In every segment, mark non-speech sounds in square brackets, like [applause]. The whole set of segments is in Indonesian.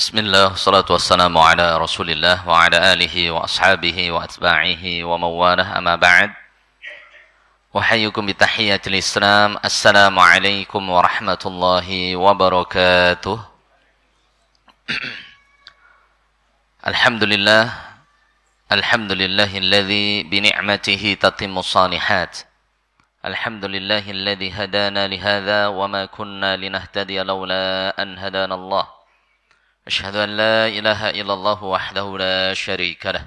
بسم الله والصلاة والسلام على رسول الله وعلى آله وأصحابه وأتباعه ومواله أما بعد أحييكم بتحية الإسلام السلام عليكم ورحمة الله وبركاته [clears throat] الحمد لله الحمد لله الذي بنعمته تتم الصالحات الحمد لله الذي هدانا لهذا وما كنا لنهتدي لولا أن هدانا الله أشهد أن لا إله إلا الله وحده لا شريك له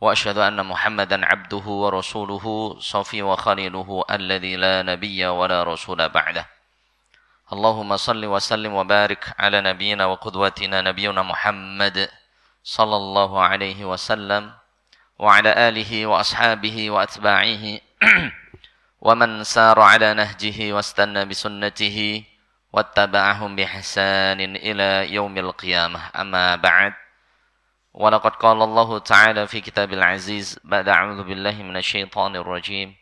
وأشهد أن محمدا عبده ورسوله صفي وخليله الذي لا نبي ولا رسول بعده اللهم صل وسلم وبارك على نبينا وقدوتنا نبينا محمد صلى الله عليه وسلم وعلى آله وأصحابه وأتباعه [clears throat] ومن سار على نهجه واستنى بسنته واتبعهم بإحسان إلى يوم القيامة أما بعد ولقد قال الله تعالى في كتاب العزيز بعد أعوذ بالله من الشيطان الرجيم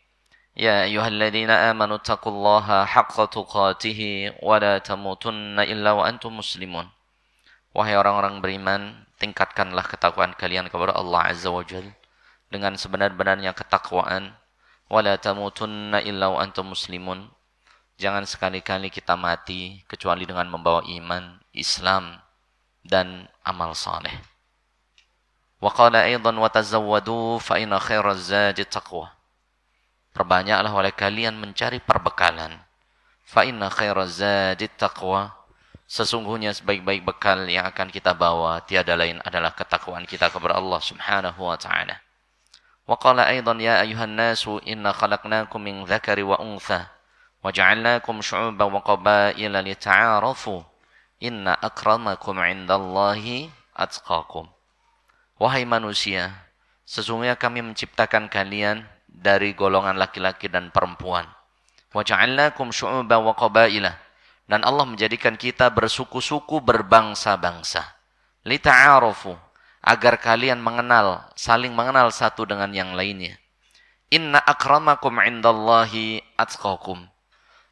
يا أيها الذين آمنوا اتقوا الله حق تقاته ولا تموتن إلا وأنتم مسلمون Wahai orang-orang beriman, tingkatkanlah ketakwaan kalian kepada Allah Azza wa Jal dengan sebenar-benarnya ketakwaan. Wala tamutunna illa wa antum muslimun Jangan sekali-kali kita mati kecuali dengan membawa iman, Islam, dan amal saleh. Wa qala aidan wa tazawwadu fa inna khairaz zaji taqwa. Perbanyaklah oleh kalian mencari perbekalan. Fa inna khairaz zaji taqwa. Sesungguhnya sebaik-baik bekal yang akan kita bawa tiada lain adalah ketakwaan kita kepada Allah Subhanahu wa taala. Wa qala aidan ya ayuhan nasu inna khalaqnakum min dzakari wa untha وجعلناكم شعوبا وقبائل لتعارفوا إن أكرمكم عند الله أتقاكم Wahai manusia, sesungguhnya kami menciptakan kalian dari golongan laki-laki dan perempuan. Wa ja'alnakum syu'uba wa qabaila. Dan Allah menjadikan kita bersuku-suku berbangsa-bangsa. Lita'arufu. Agar kalian mengenal, saling mengenal satu dengan yang lainnya. Inna akramakum indallahi atqakum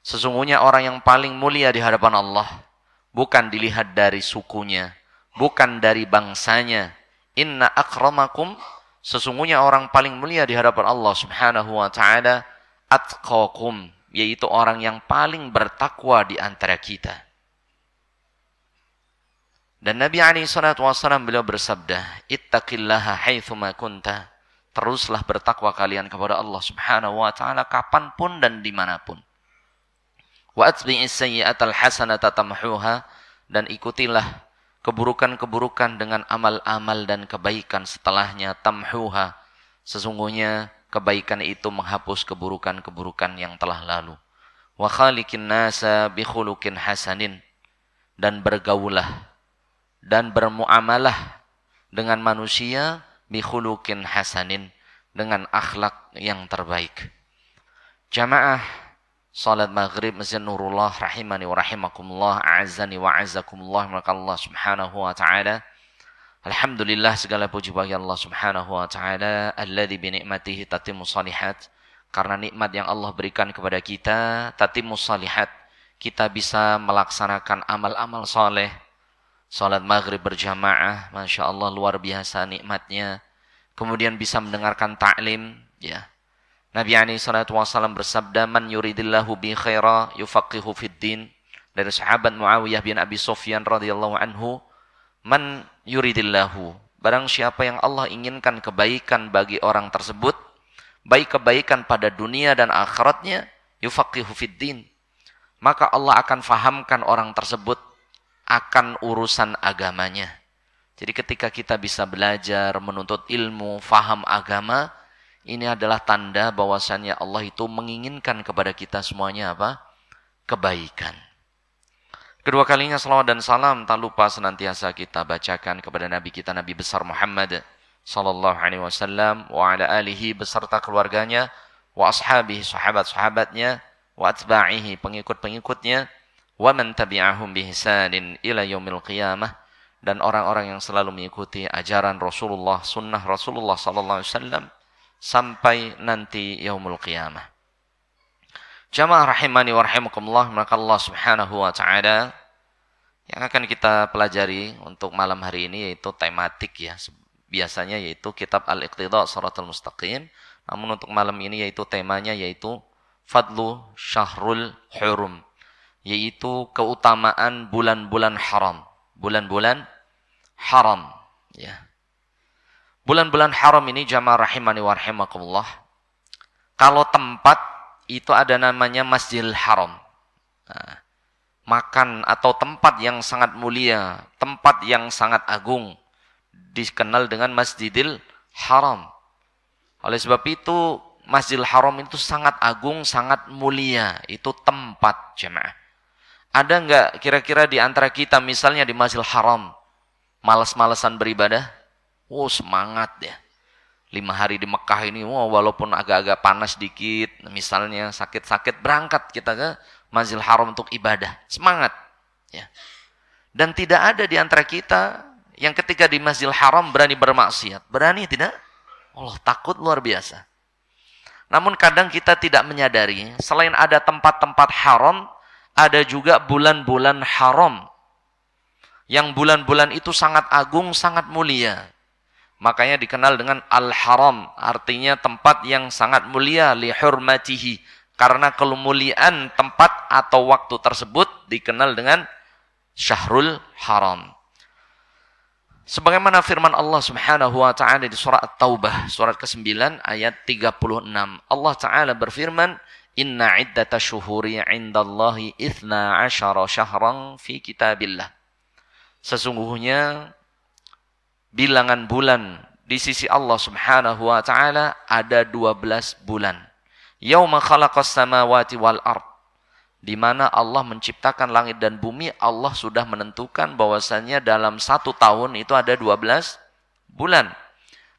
Sesungguhnya orang yang paling mulia di hadapan Allah bukan dilihat dari sukunya, bukan dari bangsanya. Inna akramakum sesungguhnya orang paling mulia di hadapan Allah Subhanahu wa taala atqakum, yaitu orang yang paling bertakwa di antara kita. Dan Nabi Ali salatu wasallam beliau bersabda, "Ittaqillaha haitsuma kunta." Teruslah bertakwa kalian kepada Allah Subhanahu wa taala kapanpun dan dimanapun. Wa atbi'is sayyi'atal hasanata tamhuha dan ikutilah keburukan-keburukan dengan amal-amal dan kebaikan setelahnya tamhuha. Sesungguhnya kebaikan itu menghapus keburukan-keburukan yang telah lalu. Wa nasa hasanin dan bergaulah dan bermuamalah dengan manusia bihulukin hasanin dengan akhlak yang terbaik. Jamaah salat maghrib Masjid Nurullah rahimani wa rahimakumullah azani wa a'azakumullah maka Allah subhanahu wa ta'ala Alhamdulillah segala puji bagi Allah subhanahu wa ta'ala alladhi binikmatihi tatimu salihat karena nikmat yang Allah berikan kepada kita tatimu salihat kita bisa melaksanakan amal-amal soleh salat maghrib berjamaah Masya Allah luar biasa nikmatnya kemudian bisa mendengarkan taklim ya Nabi alaihi salatu wasallam bersabda man yuridillahu bi khaira yufaqihu fid din dari sahabat Muawiyah bin Abi Sufyan radhiyallahu anhu man yuridillahu barang siapa yang Allah inginkan kebaikan bagi orang tersebut baik kebaikan pada dunia dan akhiratnya yufaqihu fid din maka Allah akan fahamkan orang tersebut akan urusan agamanya jadi ketika kita bisa belajar menuntut ilmu faham agama ini adalah tanda bahwasannya Allah itu menginginkan kepada kita semuanya apa? Kebaikan. Kedua kalinya salawat dan salam tak lupa senantiasa kita bacakan kepada Nabi kita Nabi besar Muhammad sallallahu alaihi wasallam wa ala alihi beserta keluarganya wa ashabihi sahabat-sahabatnya wa atba'ihi pengikut-pengikutnya wa man tabi'ahum bihisanin ila yaumil qiyamah dan orang-orang yang selalu mengikuti ajaran Rasulullah sunnah Rasulullah sallallahu alaihi wasallam sampai nanti yaumul qiyamah. Jamaah rahimani wa rahimakumullah, maka Allah Subhanahu wa taala yang akan kita pelajari untuk malam hari ini yaitu tematik ya biasanya yaitu kitab Al-Iqtidha Shiratal Mustaqim namun untuk malam ini yaitu temanya yaitu Fadlu Syahrul Hurum yaitu keutamaan bulan-bulan haram bulan-bulan haram ya bulan-bulan haram ini jamaah rahimani warhamakumullah Kalau tempat itu ada namanya Masjidil Haram. Nah, makan atau tempat yang sangat mulia, tempat yang sangat agung dikenal dengan Masjidil Haram. Oleh sebab itu Masjidil Haram itu sangat agung, sangat mulia. Itu tempat jemaah. Ada nggak kira-kira di antara kita misalnya di Masjidil Haram malas-malasan beribadah? Wow oh, semangat ya. Lima hari di Mekah ini, wow oh, walaupun agak-agak panas dikit, misalnya sakit-sakit, berangkat kita ke Masjidil Haram untuk ibadah. Semangat. Ya. Dan tidak ada di antara kita yang ketika di Masjidil Haram berani bermaksiat. Berani tidak? Allah takut luar biasa. Namun kadang kita tidak menyadari, selain ada tempat-tempat haram, ada juga bulan-bulan haram. Yang bulan-bulan itu sangat agung, sangat mulia. Makanya dikenal dengan al-haram, artinya tempat yang sangat mulia li hurmatihi. Karena kemuliaan tempat atau waktu tersebut dikenal dengan syahrul haram. Sebagaimana firman Allah Subhanahu wa taala di surat taubah surat ke-9 ayat 36. Allah taala berfirman, "Inna iddata syuhuri 'indallahi itsna syahran fi kitabillah." Sesungguhnya bilangan bulan di sisi Allah Subhanahu wa taala ada 12 bulan. Yauma khalaqas samawati wal ard. Di mana Allah menciptakan langit dan bumi, Allah sudah menentukan bahwasannya dalam satu tahun itu ada 12 bulan.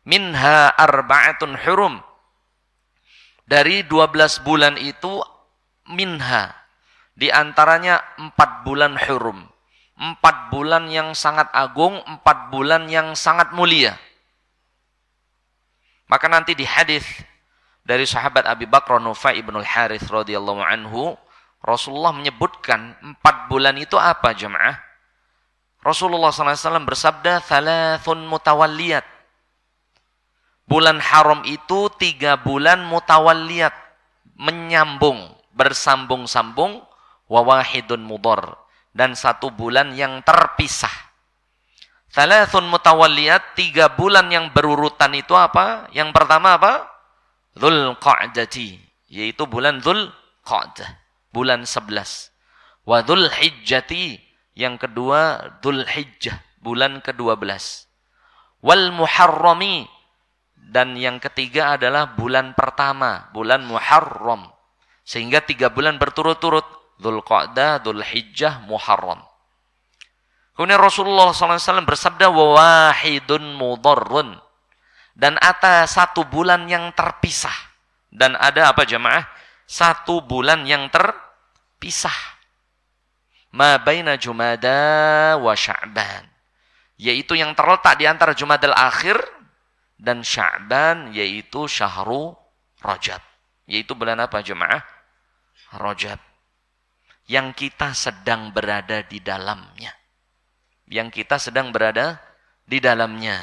Minha arba'atun hurum. Dari 12 bulan itu minha di antaranya 4 bulan hurum empat bulan yang sangat agung, empat bulan yang sangat mulia. Maka nanti di hadis dari sahabat Abi Bakr Nufa ibnul Harith radhiyallahu anhu, Rasulullah menyebutkan empat bulan itu apa jemaah? Rasulullah SAW bersabda, "Thalathun mutawalliyat." Bulan haram itu tiga bulan mutawalliyat, menyambung, bersambung-sambung, wawahidun mudor, dan satu bulan yang terpisah. Thalathun mutawalliyat, tiga bulan yang berurutan itu apa? Yang pertama apa? Dhul Qa'dati, yaitu bulan Dhul Qa'dah, bulan sebelas. Wa Dhul Hijjati, yang kedua Dhul Hijjah, bulan ke-12. Wal Muharrami, dan yang ketiga adalah bulan pertama, bulan Muharram. Sehingga tiga bulan berturut-turut Dzulqa'dah, Dzulhijjah, Muharram. Kemudian Rasulullah SAW bersabda, wahidun mudarrun. Dan ada satu bulan yang terpisah. Dan ada apa jemaah? Satu bulan yang terpisah. Ma baina Jumada wa Sya'ban. Yaitu yang terletak di antara Jumadal Akhir dan Sya'ban, yaitu Syahrul Rajab. Yaitu bulan apa jemaah? Rajab yang kita sedang berada di dalamnya. Yang kita sedang berada di dalamnya.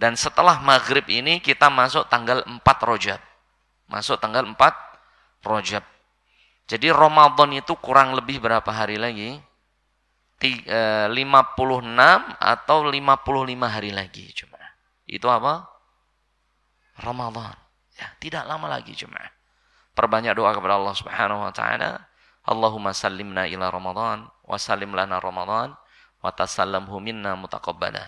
Dan setelah maghrib ini kita masuk tanggal 4 Rojab. Masuk tanggal 4 Rojab. Jadi Ramadan itu kurang lebih berapa hari lagi? 56 eh, atau 55 hari lagi cuma. Itu apa? Ramadan. Ya, tidak lama lagi cuma. Perbanyak doa kepada Allah Subhanahu wa taala Allahumma sallimna ila Ramadan wa sallim lana Ramadan wa tasallamhu minna mutaqabbala.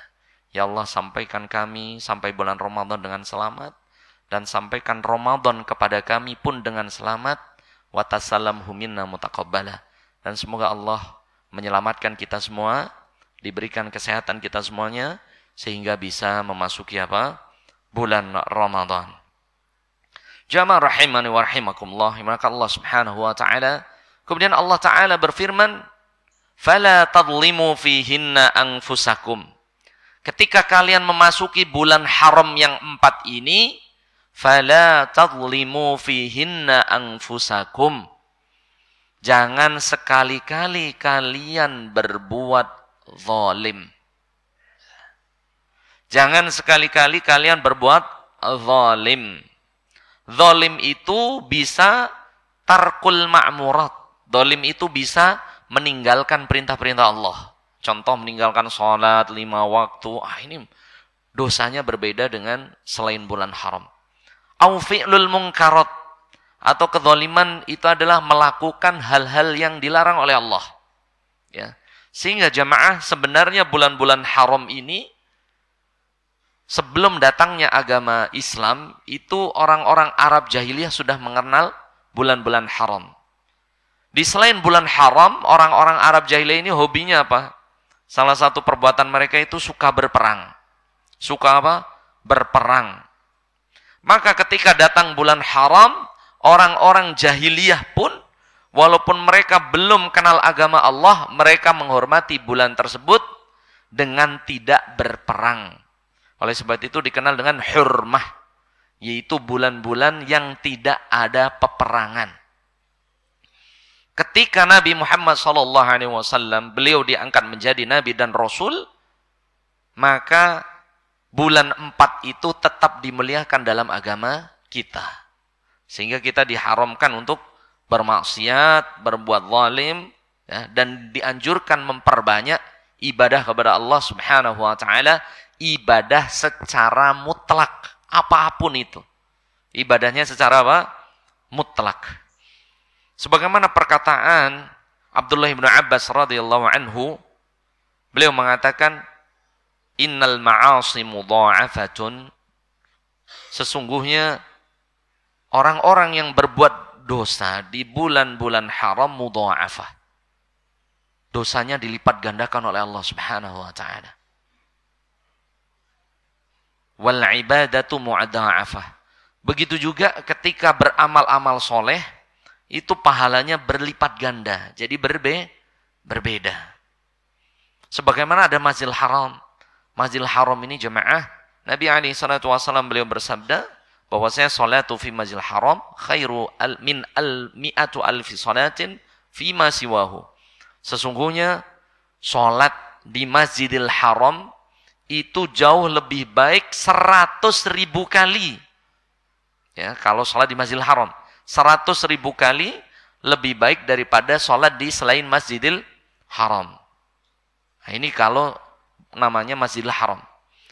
Ya Allah sampaikan kami sampai bulan Ramadan dengan selamat dan sampaikan Ramadan kepada kami pun dengan selamat wa tasallamhu minna mutaqabbala. Dan semoga Allah menyelamatkan kita semua, diberikan kesehatan kita semuanya sehingga bisa memasuki apa? bulan Ramadan. Jamaah rahimani wa rahimakumullah, maka Allah Subhanahu wa taala Kemudian Allah Ta'ala berfirman, Fala tadlimu fihinna angfusakum. Ketika kalian memasuki bulan haram yang empat ini, Fala tadlimu fihinna angfusakum. Jangan sekali-kali kalian berbuat zalim. Jangan sekali-kali kalian berbuat zalim. Zalim itu bisa tarkul ma'murat. Dolim itu bisa meninggalkan perintah-perintah Allah. Contoh meninggalkan sholat lima waktu. Ah ini dosanya berbeda dengan selain bulan haram. Au mungkarot. Atau kedoliman itu adalah melakukan hal-hal yang dilarang oleh Allah. Ya. Sehingga jamaah sebenarnya bulan-bulan haram ini sebelum datangnya agama Islam itu orang-orang Arab jahiliyah sudah mengenal bulan-bulan haram. Di selain bulan haram, orang-orang Arab jahiliyah ini hobinya apa? Salah satu perbuatan mereka itu suka berperang. Suka apa? Berperang. Maka ketika datang bulan haram, orang-orang jahiliyah pun walaupun mereka belum kenal agama Allah, mereka menghormati bulan tersebut dengan tidak berperang. Oleh sebab itu dikenal dengan hurmah, yaitu bulan-bulan yang tidak ada peperangan. Ketika Nabi Muhammad SAW beliau diangkat menjadi Nabi dan Rasul, maka bulan empat itu tetap dimuliakan dalam agama kita, sehingga kita diharamkan untuk bermaksiat, berbuat zalim, ya, dan dianjurkan memperbanyak ibadah kepada Allah Subhanahu Wa Taala, ibadah secara mutlak apapun itu, ibadahnya secara apa? Mutlak. Sebagaimana perkataan Abdullah bin Abbas radhiyallahu anhu, beliau mengatakan, "Innal ma'asi mudha'afatun." Sesungguhnya orang-orang yang berbuat dosa di bulan-bulan haram mudha'afah. Dosanya dilipat gandakan oleh Allah Subhanahu wa taala. Wal ibadatu mu'adha'afah. Begitu juga ketika beramal-amal soleh, itu pahalanya berlipat ganda. Jadi berbe berbeda. Sebagaimana ada Masjidil Haram. Masjidil Haram ini jemaah. Nabi Ali Shallallahu Wasallam beliau bersabda bahwa bahwasanya salatu fi Masjidil Haram khairu al min al mi'atu alfi sholatin fi masiwahu Sesungguhnya sholat di Masjidil Haram itu jauh lebih baik seratus ribu kali. Ya, kalau sholat di Masjidil Haram seratus ribu kali lebih baik daripada sholat di selain Masjidil Haram. Nah, ini kalau namanya Masjidil Haram.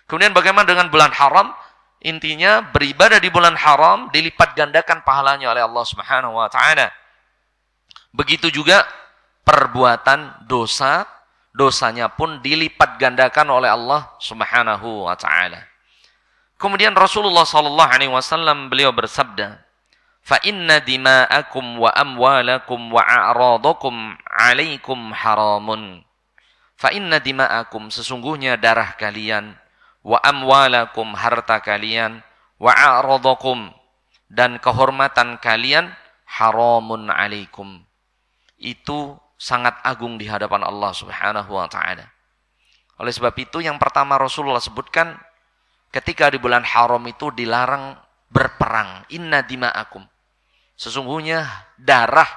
Kemudian bagaimana dengan bulan haram? Intinya beribadah di bulan haram dilipat gandakan pahalanya oleh Allah Subhanahu wa taala. Begitu juga perbuatan dosa, dosanya pun dilipat gandakan oleh Allah Subhanahu wa taala. Kemudian Rasulullah sallallahu alaihi wasallam beliau bersabda, fa inna dima'akum wa amwalakum wa a'radakum 'alaikum haramun fa inna dima'akum sesungguhnya darah kalian wa amwalakum harta kalian wa a'radakum dan kehormatan kalian haramun 'alaikum itu sangat agung di hadapan Allah Subhanahu wa taala. Oleh sebab itu yang pertama Rasulullah sebutkan ketika di bulan haram itu dilarang berperang. Inna dima'akum. Sesungguhnya darah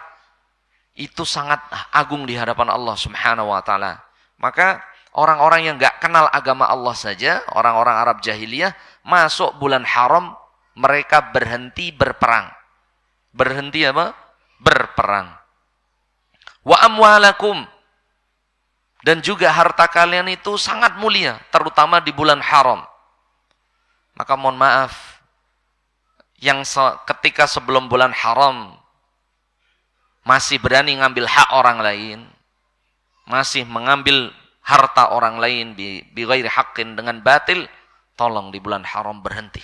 itu sangat agung di hadapan Allah Subhanahu wa taala. Maka orang-orang yang nggak kenal agama Allah saja, orang-orang Arab jahiliyah masuk bulan haram mereka berhenti berperang. Berhenti apa? Berperang. Wa amwalakum dan juga harta kalian itu sangat mulia, terutama di bulan haram. Maka mohon maaf yang se ketika sebelum bulan haram masih berani ngambil hak orang lain, masih mengambil harta orang lain bi, bi haqqin dengan batil, tolong di bulan haram berhenti.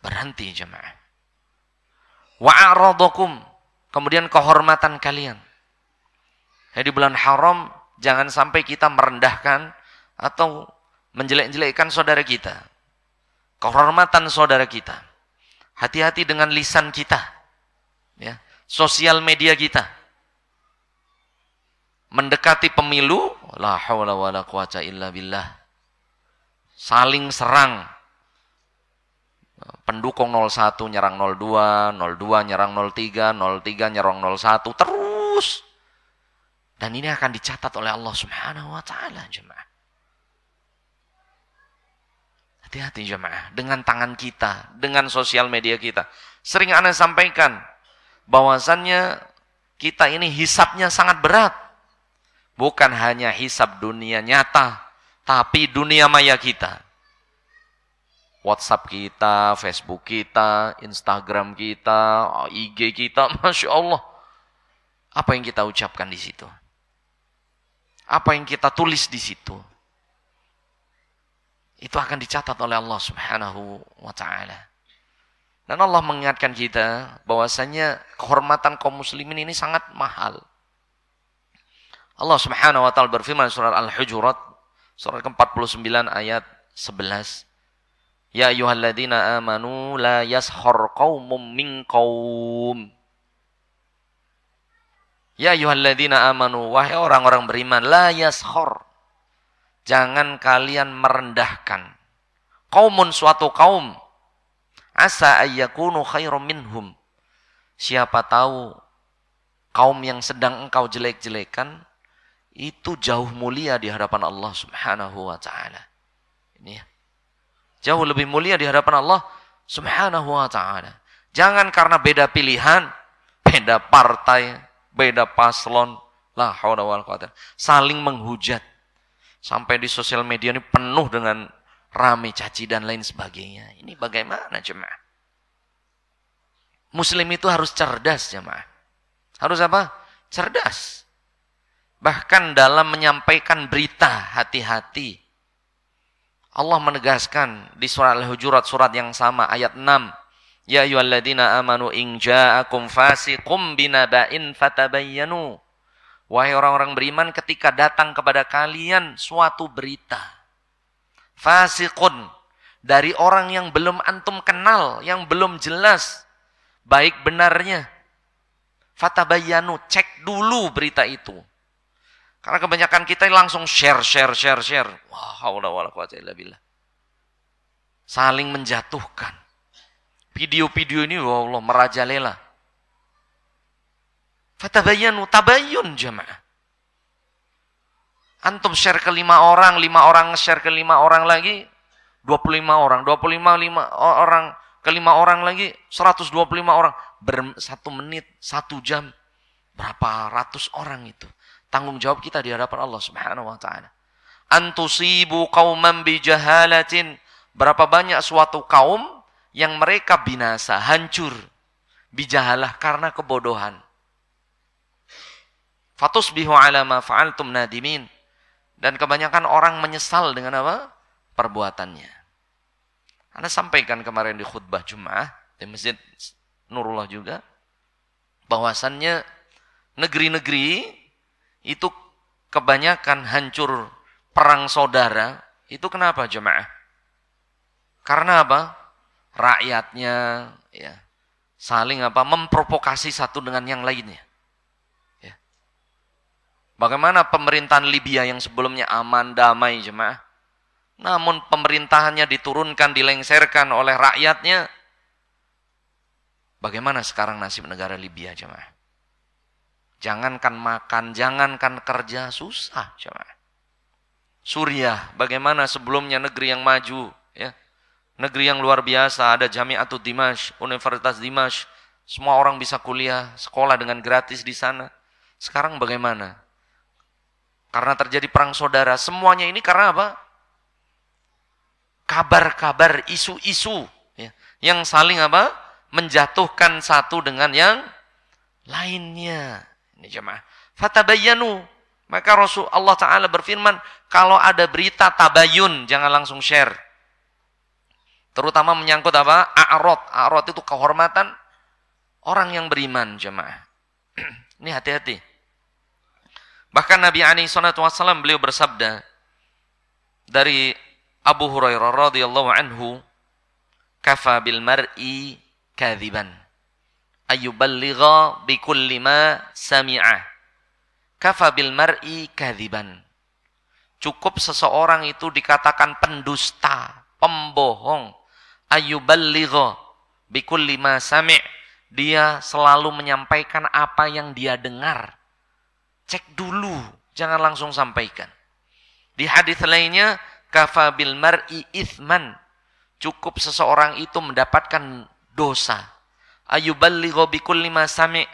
Berhenti jemaah. dokum. Kemudian kehormatan kalian. Jadi di bulan haram, jangan sampai kita merendahkan atau menjelek-jelekkan saudara kita. Kehormatan saudara kita. Hati-hati dengan lisan kita. Ya, sosial media kita. Mendekati pemilu, la haula wala quwata illa billah. Saling serang. Pendukung 01 nyerang 02, 02 nyerang 03, 03 nyerang 01 terus. Dan ini akan dicatat oleh Allah Subhanahu wa taala, jemaah. Hati-hati jemaah, dengan tangan kita, dengan sosial media kita. Sering Anda sampaikan, bahwasannya kita ini hisapnya sangat berat. Bukan hanya hisap dunia nyata, tapi dunia maya kita. WhatsApp kita, Facebook kita, Instagram kita, IG kita, [laughs] Masya Allah. Apa yang kita ucapkan di situ? Apa yang kita tulis di situ? itu akan dicatat oleh Allah Subhanahu wa taala. Dan Allah mengingatkan kita bahwasanya kehormatan kaum muslimin ini sangat mahal. Allah Subhanahu wa taala berfirman surat Al-Hujurat surat ke-49 ayat 11. Ya ayyuhalladzina amanu la yashhar qaumun min qaum. Ya ayyuhalladzina amanu wahai orang-orang beriman la yashhar jangan kalian merendahkan kaumun suatu kaum asa ayyakunu khairum minhum siapa tahu kaum yang sedang engkau jelek-jelekan itu jauh mulia di hadapan Allah Subhanahu wa taala. Ini ya. Jauh lebih mulia di hadapan Allah Subhanahu wa taala. Jangan karena beda pilihan, beda partai, beda paslon, la haula wal Saling menghujat. Sampai di sosial media ini penuh dengan rame caci dan lain sebagainya. Ini bagaimana jemaah? Muslim itu harus cerdas jemaah. Harus apa? Cerdas. Bahkan dalam menyampaikan berita hati-hati. Allah menegaskan di surat Al-Hujurat surat yang sama ayat 6. Ya ayyuhalladzina amanu in ja'akum fasiqum binaba'in fatabayyanu Wahai orang-orang beriman ketika datang kepada kalian suatu berita. Fasikun. Dari orang yang belum antum kenal. Yang belum jelas. Baik benarnya. Fatabayanu. Cek dulu berita itu. Karena kebanyakan kita langsung share, share, share, share. Wah, Allah, Allah, Allah, Allah. Saling menjatuhkan. Video-video ini, wah ya Allah, merajalela Fatabayanu, tabayun jamaah. Antum share ke lima orang, lima orang share ke lima orang lagi, 25 orang, 25 lima orang, ke lima orang lagi, 125 orang. Ber, satu menit, satu jam, berapa ratus orang itu. Tanggung jawab kita di hadapan Allah subhanahu wa ta'ala. Antusibu qawman bijahalatin. Berapa banyak suatu kaum yang mereka binasa, hancur. Bijahalah karena kebodohan. Fatusbihu ala ma fa'altum nadimin. Dan kebanyakan orang menyesal dengan apa? Perbuatannya. Anda sampaikan kemarin di khutbah Jum'ah, di masjid Nurullah juga, bahwasannya negeri-negeri itu kebanyakan hancur perang saudara, itu kenapa jemaah? Karena apa? Rakyatnya ya saling apa memprovokasi satu dengan yang lainnya. Bagaimana pemerintahan Libya yang sebelumnya aman, damai, jemaah. Namun pemerintahannya diturunkan, dilengserkan oleh rakyatnya. Bagaimana sekarang nasib negara Libya, jemaah? Jangankan makan, jangankan kerja, susah, jemaah. Suriah, bagaimana sebelumnya negeri yang maju, ya. Negeri yang luar biasa, ada Jami'atul Dimash, Universitas Dimash, semua orang bisa kuliah, sekolah dengan gratis di sana. Sekarang bagaimana? Karena terjadi perang saudara. Semuanya ini karena apa? Kabar-kabar, isu-isu. Ya, yang saling apa? Menjatuhkan satu dengan yang lainnya. Ini jemaah. Fatabayanu. Maka Rasul Allah Ta'ala berfirman, kalau ada berita tabayun, jangan langsung share. Terutama menyangkut apa? A'rod. A'rod itu kehormatan orang yang beriman jemaah. [clears throat] Ini hati-hati. Bahkan Nabi alaihi wasallam beliau bersabda dari Abu Hurairah radhiyallahu anhu, "Kafa bil mar'i kadhiban ayuballiga bi kulli ma sami'a. Kafa bil mar'i kadhiban. Cukup seseorang itu dikatakan pendusta, pembohong. Ayuballigha bi kulli ma sami'. Dia selalu menyampaikan apa yang dia dengar. Cek dulu, jangan langsung sampaikan. Di hadis lainnya, kafabil mar'i ithman. Cukup seseorang itu mendapatkan dosa. Ayuballighu ghobikul lima sami'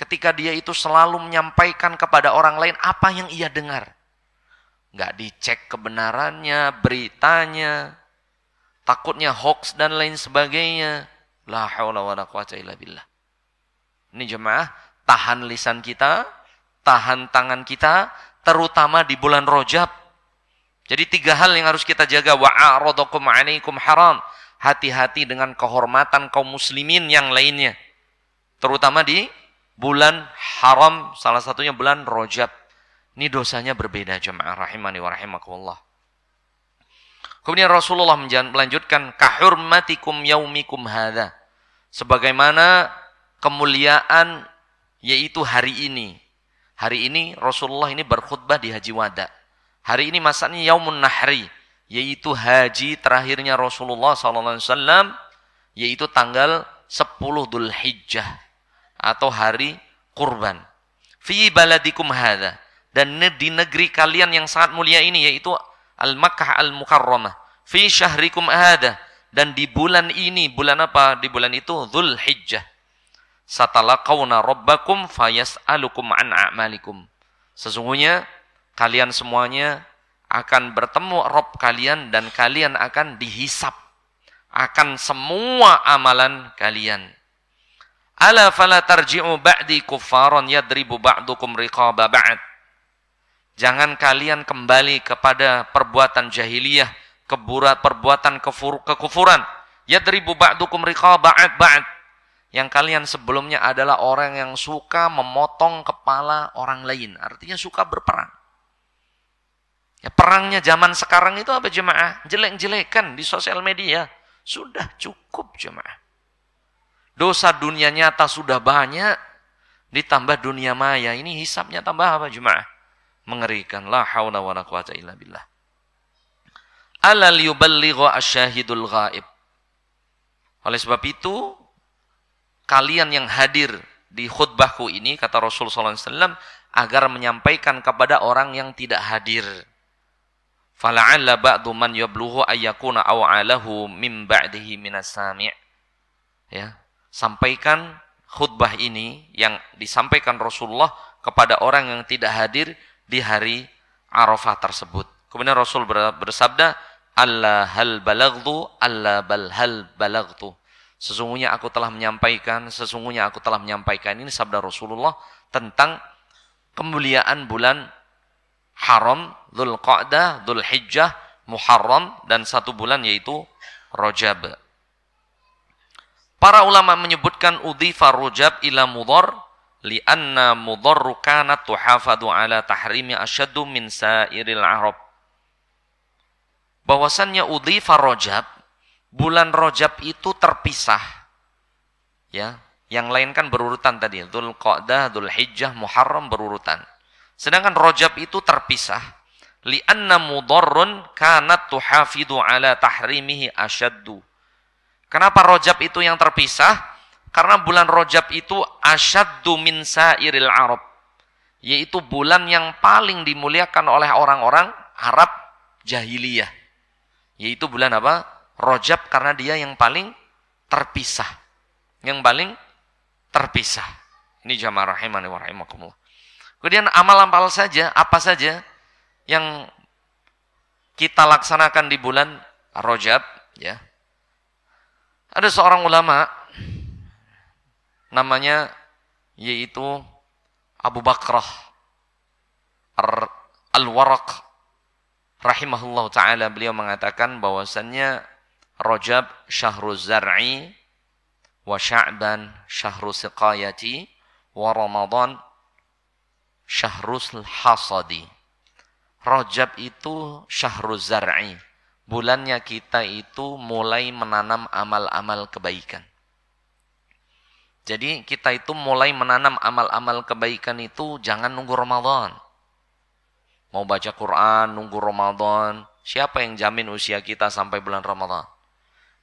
ketika dia itu selalu menyampaikan kepada orang lain apa yang ia dengar. Nggak dicek kebenarannya, beritanya, takutnya hoax dan lain sebagainya. La haula wa la quwata illa billah. Ini jemaah, tahan lisan kita, tahan tangan kita terutama di bulan Rojab. Jadi tiga hal yang harus kita jaga wa'arodokum anikum haram. Hati-hati dengan kehormatan kaum muslimin yang lainnya. Terutama di bulan haram, salah satunya bulan Rojab. Ini dosanya berbeda jemaah rahimani wa rahimakumullah. Kemudian Rasulullah melanjutkan kahurmatikum yaumikum hadza. Sebagaimana kemuliaan yaitu hari ini Hari ini Rasulullah ini berkhutbah di Haji Wada. Hari ini masanya Yaumun Nahri, yaitu haji terakhirnya Rasulullah SAW, yaitu tanggal 10 Dhul Hijjah, atau hari kurban. Fi baladikum hadha. Dan di negeri kalian yang sangat mulia ini, yaitu Al-Makkah Al-Mukarramah. Fi syahrikum hadha. Dan di bulan ini, bulan apa? Di bulan itu Dhul Hijjah satalaqawna rabbakum fayas'alukum an a'malikum. Sesungguhnya kalian semuanya akan bertemu Rob kalian dan kalian akan dihisap akan semua amalan kalian. Ala fala tarji'u ba'di kuffaron yadribu ba'dukum riqaba ba'd. Jangan kalian kembali kepada perbuatan jahiliyah, keburat perbuatan kefur, kekufuran. Yadribu ba'dukum riqaba ba'd ba'd yang kalian sebelumnya adalah orang yang suka memotong kepala orang lain. Artinya suka berperang. Ya, perangnya zaman sekarang itu apa jemaah? Jelek-jelekan di sosial media. Sudah cukup jemaah. Dosa dunia nyata sudah banyak. Ditambah dunia maya. Ini hisapnya tambah apa jemaah? Mengerikan. La hawla wa la quwata illa billah. Alal yuballigho asyahidul ghaib. Oleh sebab itu, kalian yang hadir di khutbahku ini kata Rasul sallallahu alaihi wasallam agar menyampaikan kepada orang yang tidak hadir. Fala'alla ba'du man yabluhu ayyakuna aw'alahu min ba'dihi minas sami'. Ya, sampaikan khutbah ini yang disampaikan Rasulullah kepada orang yang tidak hadir di hari Arafah tersebut. Kemudian Rasul bersabda, "Allah hal balagtu, Allah bal hal balagtu." sesungguhnya aku telah menyampaikan, sesungguhnya aku telah menyampaikan ini sabda Rasulullah tentang kemuliaan bulan Haram, Dhul Qa'dah, Dhul Hijjah, Muharram, dan satu bulan yaitu Rojab. Para ulama menyebutkan udhifa Rojab ila mudhar lianna mudhar kanat tuhafadu ala tahrimi asyadu min sairil Arab. Bahwasannya udhifa Rojab bulan Rojab itu terpisah. Ya, yang lain kan berurutan tadi, Dhul Qa'dah, Dhul Hijjah, Muharram berurutan. Sedangkan Rojab itu terpisah. Li'anna mudarrun kanat tuhafidu ala tahrimihi asyaddu. Kenapa Rojab itu yang terpisah? Karena bulan Rojab itu asyaddu min sairil Arab. Yaitu bulan yang paling dimuliakan oleh orang-orang Arab jahiliyah. Yaitu bulan apa? Rojab karena dia yang paling terpisah. Yang paling terpisah. Ini jamaah rahimani wa rahimakumullah. Kemudian amal-amal saja, apa saja yang kita laksanakan di bulan Rojab. Ya. Ada seorang ulama namanya yaitu Abu Bakrah Al-Waraq rahimahullah taala beliau mengatakan bahwasannya Rajab syahrul zar'i wa sya'ban syahrul siqayati wa Ramadan syahrul hasadi. Rajab itu syahrul zar'i. Bulannya kita itu mulai menanam amal-amal kebaikan. Jadi kita itu mulai menanam amal-amal kebaikan itu jangan nunggu Ramadan. Mau baca Quran, nunggu Ramadan. Siapa yang jamin usia kita sampai bulan Ramadan?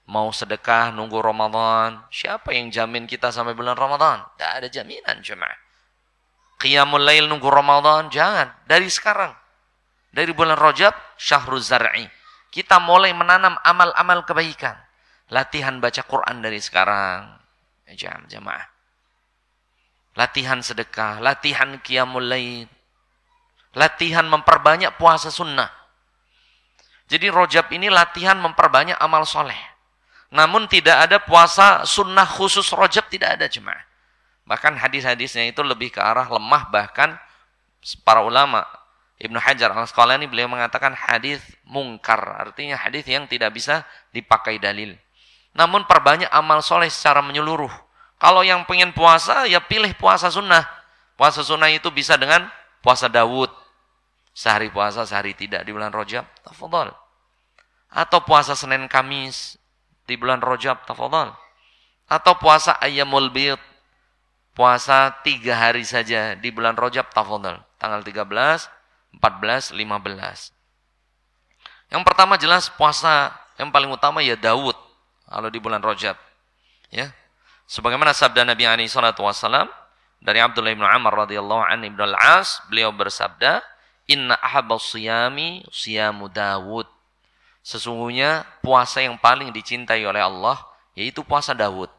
mau sedekah nunggu Ramadan. Siapa yang jamin kita sampai bulan Ramadan? Tidak ada jaminan jemaah. Qiyamul lail nunggu Ramadan, jangan. Dari sekarang. Dari bulan Rajab, Syahrul Zar'i. Kita mulai menanam amal-amal kebaikan. Latihan baca Quran dari sekarang. Eh, jam jemaah. Latihan sedekah, latihan qiyamul lail. Latihan memperbanyak puasa sunnah. Jadi rojab ini latihan memperbanyak amal soleh. Namun tidak ada puasa sunnah khusus rojab tidak ada jemaah. Bahkan hadis-hadisnya itu lebih ke arah lemah bahkan para ulama Ibnu Hajar al ini beliau mengatakan hadis mungkar artinya hadis yang tidak bisa dipakai dalil. Namun perbanyak amal soleh secara menyeluruh. Kalau yang pengen puasa ya pilih puasa sunnah. Puasa sunnah itu bisa dengan puasa Dawud. Sehari puasa, sehari tidak di bulan Rojab. Tafadol. Atau puasa Senin Kamis di bulan Rojab tafadhal atau puasa ayyamul bid puasa tiga hari saja di bulan Rojab tafadhal tanggal 13 14 15 yang pertama jelas puasa yang paling utama ya Daud kalau di bulan Rojab ya sebagaimana sabda Nabi alaihi salatu wasallam dari Abdullah bin Amr radhiyallahu an ibn Al-As beliau bersabda inna ahabal siyami siyamu Dawud Sesungguhnya puasa yang paling dicintai oleh Allah yaitu puasa Dawud.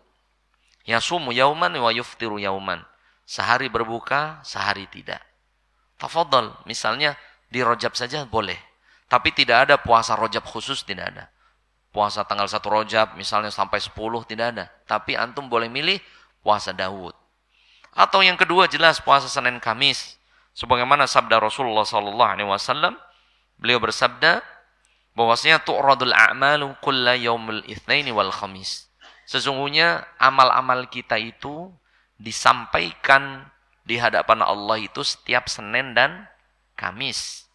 Yasumu yauman wa yuftiru yauman. Sehari berbuka, sehari tidak. Tafadhal, misalnya di Rojab saja boleh. Tapi tidak ada puasa Rojab khusus, tidak ada. Puasa tanggal 1 Rojab misalnya sampai 10 tidak ada. Tapi antum boleh milih puasa Dawud. Atau yang kedua jelas puasa Senin Kamis. Sebagaimana sabda Rasulullah SAW, beliau bersabda, bahwasanya tu'radul a'malu kulla yaumul itsnaini wal khamis. Sesungguhnya amal-amal kita itu disampaikan di hadapan Allah itu setiap Senin dan Kamis.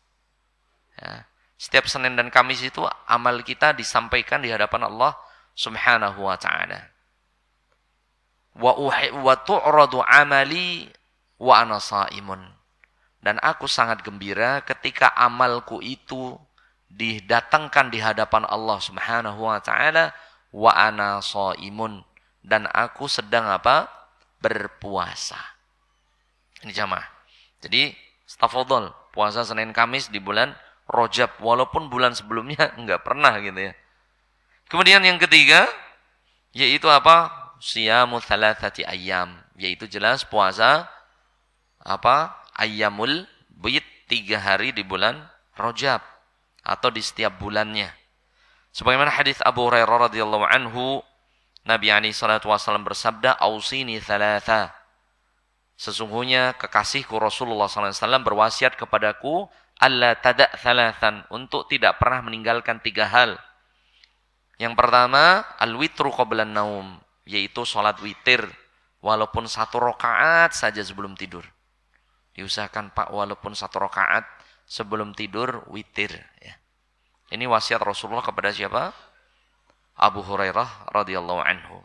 Ya. Setiap Senin dan Kamis itu amal kita disampaikan di hadapan Allah Subhanahu wa taala. Wa wa tu'radu amali wa ana Dan aku sangat gembira ketika amalku itu didatangkan di hadapan Allah Subhanahu wa taala wa ana shaimun dan aku sedang apa? berpuasa. Ini jamaah. Jadi stafodol puasa Senin Kamis di bulan Rojab walaupun bulan sebelumnya enggak [laughs] pernah gitu ya. Kemudian yang ketiga yaitu apa? Siyamu thalathati ayam yaitu jelas puasa apa? Ayamul bid tiga hari di bulan Rojab atau di setiap bulannya. Sebagaimana hadis Abu Hurairah radhiyallahu anhu, Nabi alaihi salatu wasallam bersabda, "Ausini thalatha." Sesungguhnya kekasihku Rasulullah SAW berwasiat kepadaku, Allah tadak thalathan, untuk tidak pernah meninggalkan tiga hal. Yang pertama, al-witru qoblan naum, yaitu sholat witir, walaupun satu rokaat saja sebelum tidur. Diusahakan Pak, walaupun satu rokaat sebelum tidur witir ya. Ini wasiat Rasulullah kepada siapa? Abu Hurairah radhiyallahu anhu.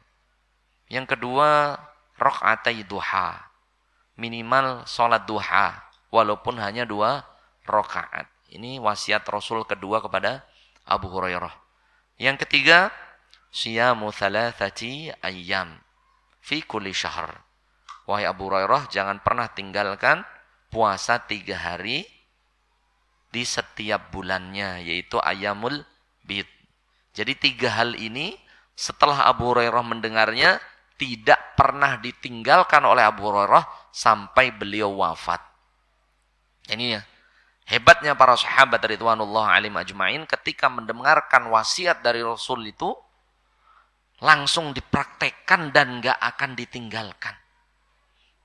Yang kedua, rakaatai duha. Minimal salat duha walaupun hanya dua rakaat. Ini wasiat Rasul kedua kepada Abu Hurairah. Yang ketiga, siyamu thalathati ayyam fi kulli syahr. Wahai Abu Hurairah, jangan pernah tinggalkan puasa tiga hari di setiap bulannya yaitu ayamul bid. Jadi tiga hal ini setelah Abu Hurairah mendengarnya tidak pernah ditinggalkan oleh Abu Hurairah sampai beliau wafat. Ini ya hebatnya para sahabat dari Allah alim ajmain ketika mendengarkan wasiat dari Rasul itu langsung dipraktekkan dan gak akan ditinggalkan.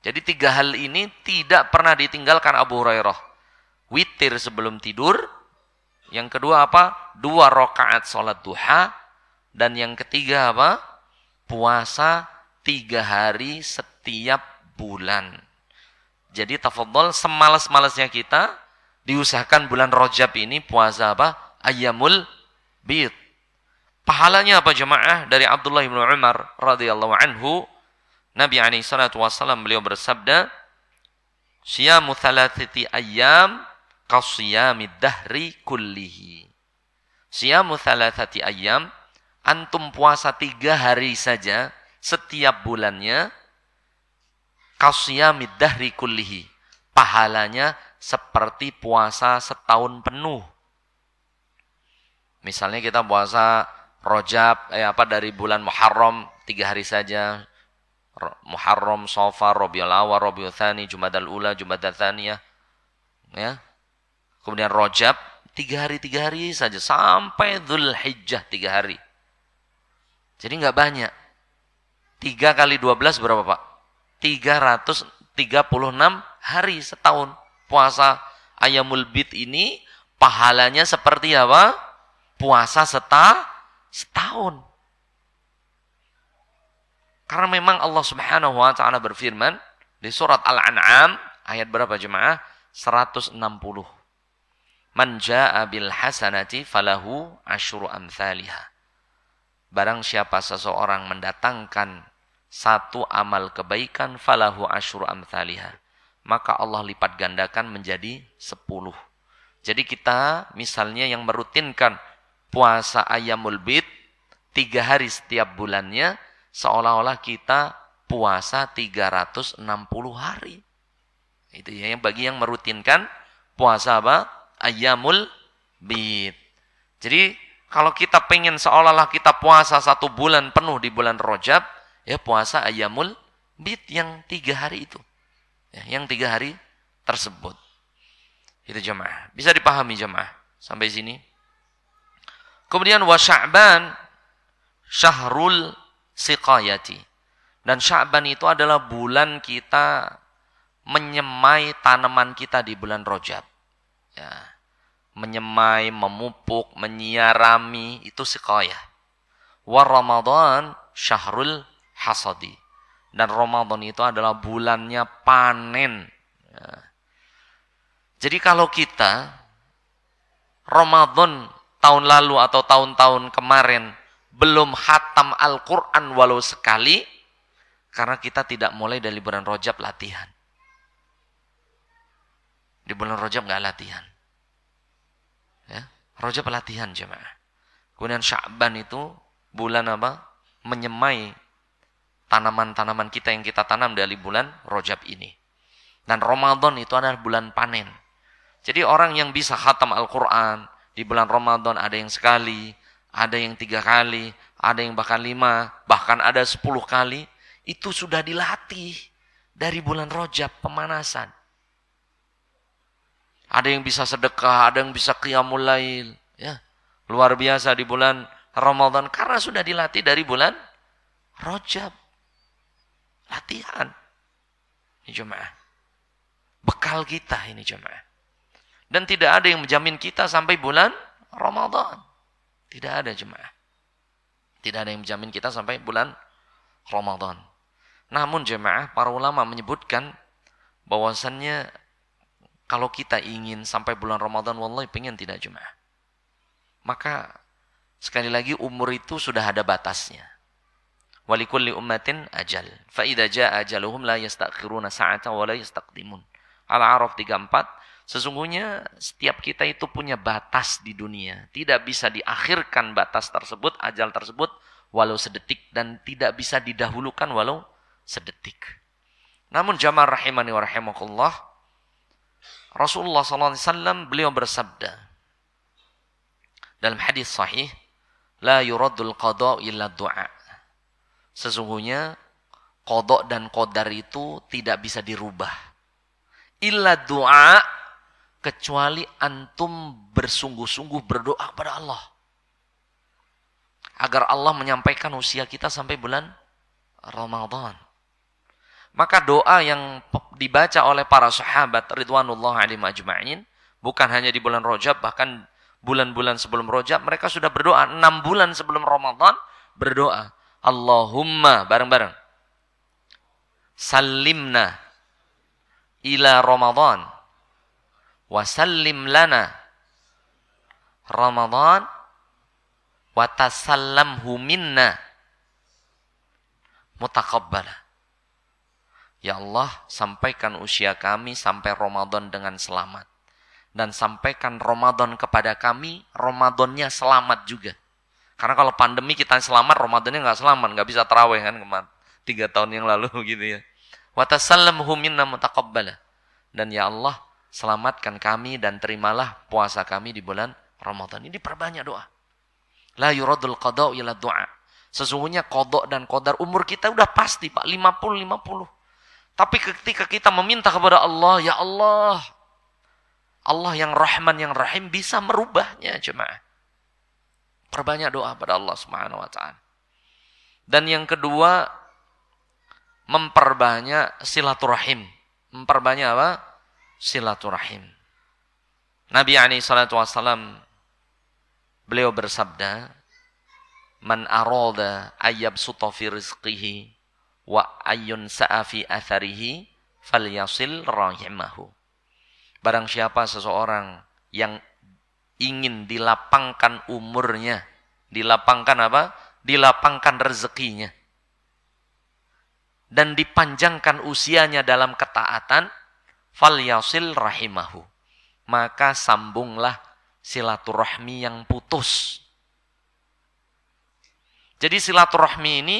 Jadi tiga hal ini tidak pernah ditinggalkan Abu Hurairah witir sebelum tidur. Yang kedua apa? Dua rakaat sholat duha. Dan yang ketiga apa? Puasa tiga hari setiap bulan. Jadi tafadhol semalas-malasnya kita diusahakan bulan rojab ini puasa apa? ayamul Bid. Pahalanya apa jemaah dari Abdullah bin Umar radhiyallahu anhu Nabi alaihi salatu wasallam beliau bersabda Siyamu thalathati ayam kasiyami dahri kullihi. salah thalathati ayam, antum puasa tiga hari saja setiap bulannya, kasiyami dahri kullihi. Pahalanya seperti puasa setahun penuh. Misalnya kita puasa Rojab, eh apa dari bulan Muharram tiga hari saja, Muharram, Sofar, Rabiul Awal, Rabiul Thani, Jumadal Ula, Jumadal Thaniyah, ya kemudian Rojab tiga hari tiga hari saja sampai Dhul Hijjah tiga hari. Jadi nggak banyak. Tiga kali dua belas berapa pak? Tiga ratus tiga puluh enam hari setahun puasa ayamul bid ini pahalanya seperti apa? Puasa seta setahun. Karena memang Allah Subhanahu wa taala berfirman di surat Al-An'am ayat berapa jemaah? 160. Manja abil hasanati falahu asyru amthaliha. Barang siapa seseorang mendatangkan satu amal kebaikan falahu asyru amthaliha. Maka Allah lipat gandakan menjadi sepuluh. Jadi kita misalnya yang merutinkan puasa ayamul bid tiga hari setiap bulannya seolah-olah kita puasa 360 hari. Itu ya yang bagi yang merutinkan puasa apa? Ayamul bid. Jadi kalau kita pengen seolah-olah kita puasa satu bulan penuh di bulan Rojab, ya puasa ayamul bid yang tiga hari itu. Ya, yang tiga hari tersebut. Itu jemaah. Bisa dipahami jemaah. Sampai sini. Kemudian wa sya'ban syahrul siqayati. Dan sya'ban itu adalah bulan kita menyemai tanaman kita di bulan Rojab. Ya menyemai, memupuk, menyiarami itu sikoyah. Wa Ramadan syahrul hasadi. Dan Ramadan itu adalah bulannya panen. Ya. Jadi kalau kita Ramadan tahun lalu atau tahun-tahun kemarin belum hatam Al-Quran walau sekali, karena kita tidak mulai dari bulan Rojab latihan. Di bulan Rojab nggak latihan. Ya. Rojab pelatihan jemaah. Kemudian Sya'ban itu bulan apa? Menyemai tanaman-tanaman kita yang kita tanam dari bulan Rojab ini. Dan Ramadan itu adalah bulan panen. Jadi orang yang bisa khatam Al-Quran, di bulan Ramadan ada yang sekali, ada yang tiga kali, ada yang bahkan lima, bahkan ada sepuluh kali, itu sudah dilatih dari bulan Rojab, pemanasan ada yang bisa sedekah, ada yang bisa qiyamul lail, ya. Luar biasa di bulan Ramadan karena sudah dilatih dari bulan Rajab. Latihan. Ini jemaah. Bekal kita ini jemaah. Dan tidak ada yang menjamin kita sampai bulan Ramadan. Tidak ada jemaah. Tidak ada yang menjamin kita sampai bulan Ramadan. Namun jemaah, para ulama menyebutkan bahwasannya kalau kita ingin sampai bulan Ramadan, wallahi pengen tidak jemaah. Maka sekali lagi umur itu sudah ada batasnya. Walikulli ummatin ajal. Fa'idha ja'a ajaluhum la yastakhiruna sa'ata wa la yastaqdimun. Al-A'raf 34. Sesungguhnya setiap kita itu punya batas di dunia. Tidak bisa diakhirkan batas tersebut, ajal tersebut walau sedetik. Dan tidak bisa didahulukan walau sedetik. Namun jamaah rahimani wa rahimakullah Rasulullah SAW beliau bersabda dalam hadis sahih, la yuradul qada illa du'a. Sesungguhnya kodok dan kodar itu tidak bisa dirubah. Illa du'a kecuali antum bersungguh-sungguh berdoa kepada Allah. Agar Allah menyampaikan usia kita sampai bulan Ramadan. Maka doa yang dibaca oleh para sahabat ridwanullah alaihi ajma'in bukan hanya di bulan rojab bahkan bulan-bulan sebelum rojab mereka sudah berdoa 6 bulan sebelum Ramadan berdoa Allahumma bareng-bareng salimna ila Ramadan wasallim lana Ramadan watasallamhu minna mutakabbala Ya Allah, sampaikan usia kami sampai Ramadan dengan selamat. Dan sampaikan Ramadan kepada kami, Ramadannya selamat juga. Karena kalau pandemi kita selamat, Ramadannya nggak selamat, nggak bisa terawih kan kemarin. Tiga tahun yang lalu [laughs] gitu ya. Watasallamhu minna mutakabbala. Dan ya Allah, selamatkan kami dan terimalah puasa kami di bulan Ramadan. Ini Perbanyak doa. La yuradul qada'u ila doa. Sesungguhnya kodok dan kodar umur kita udah pasti Pak, 50-50. Tapi ketika kita meminta kepada Allah, ya Allah, Allah yang Rahman yang Rahim bisa merubahnya cuma, Perbanyak doa pada Allah Subhanahu wa taala. Dan yang kedua memperbanyak silaturahim. Memperbanyak apa? Silaturahim. Nabi alaihi salatu wasallam beliau bersabda, "Man arada ayab suta rizqihi wa ayyun sa'afi atharihi fal yasil rahimahu. Barang siapa seseorang yang ingin dilapangkan umurnya, dilapangkan apa? Dilapangkan rezekinya. Dan dipanjangkan usianya dalam ketaatan, fal yasil rahimahu. Maka sambunglah silaturahmi yang putus. Jadi silaturahmi ini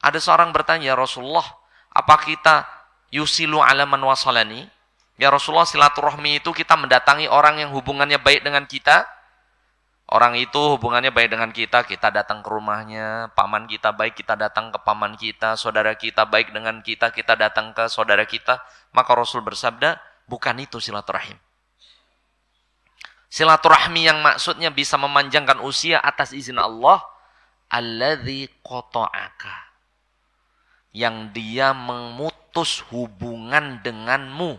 ada seorang bertanya, ya Rasulullah, apa kita yusilu ala wasalani? Ya Rasulullah, silaturahmi itu kita mendatangi orang yang hubungannya baik dengan kita. Orang itu hubungannya baik dengan kita, kita datang ke rumahnya, paman kita baik, kita datang ke paman kita, saudara kita baik dengan kita, kita datang ke saudara kita. Maka Rasul bersabda, bukan itu silaturahim. Silaturahmi yang maksudnya bisa memanjangkan usia atas izin Allah, koto qata'aka yang dia memutus hubungan denganmu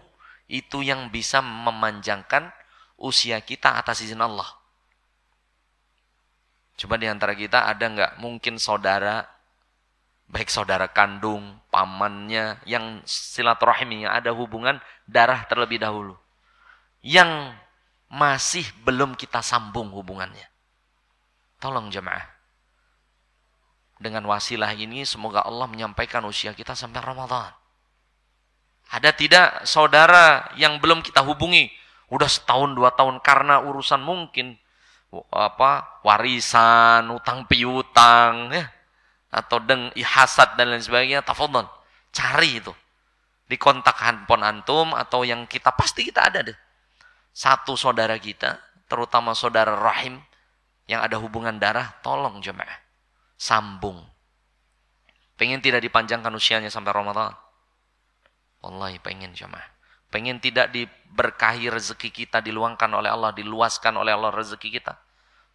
itu yang bisa memanjangkan usia kita atas izin Allah. Coba di antara kita ada nggak mungkin saudara, baik saudara kandung, pamannya, yang yang ada hubungan darah terlebih dahulu. Yang masih belum kita sambung hubungannya. Tolong jemaah dengan wasilah ini semoga Allah menyampaikan usia kita sampai Ramadan. Ada tidak saudara yang belum kita hubungi? Udah setahun dua tahun karena urusan mungkin apa warisan, utang piutang ya atau deng ihasat dan lain sebagainya, tafadhol. Cari itu di kontak handphone antum atau yang kita pasti kita ada deh. Satu saudara kita, terutama saudara rahim yang ada hubungan darah, tolong jemaah sambung. Pengen tidak dipanjangkan usianya sampai Ramadan? Wallahi pengen jemaah. Pengen tidak diberkahi rezeki kita, diluangkan oleh Allah, diluaskan oleh Allah rezeki kita.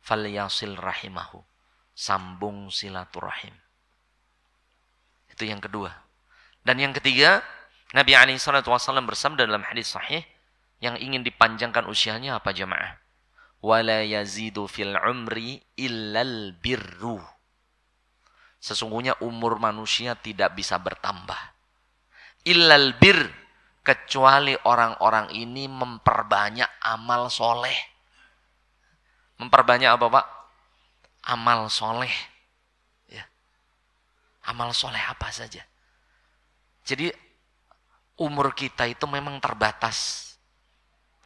Falyasil rahimahu. Sambung silaturahim. Itu yang kedua. Dan yang ketiga, Nabi alaihi wasallam bersabda dalam hadis sahih, yang ingin dipanjangkan usianya apa jemaah? Wala yazidu fil umri illal birru. Sesungguhnya umur manusia tidak bisa bertambah. Illal bir, kecuali orang-orang ini memperbanyak amal soleh. Memperbanyak apa Pak? Amal soleh. Ya. Amal soleh apa saja. Jadi umur kita itu memang terbatas.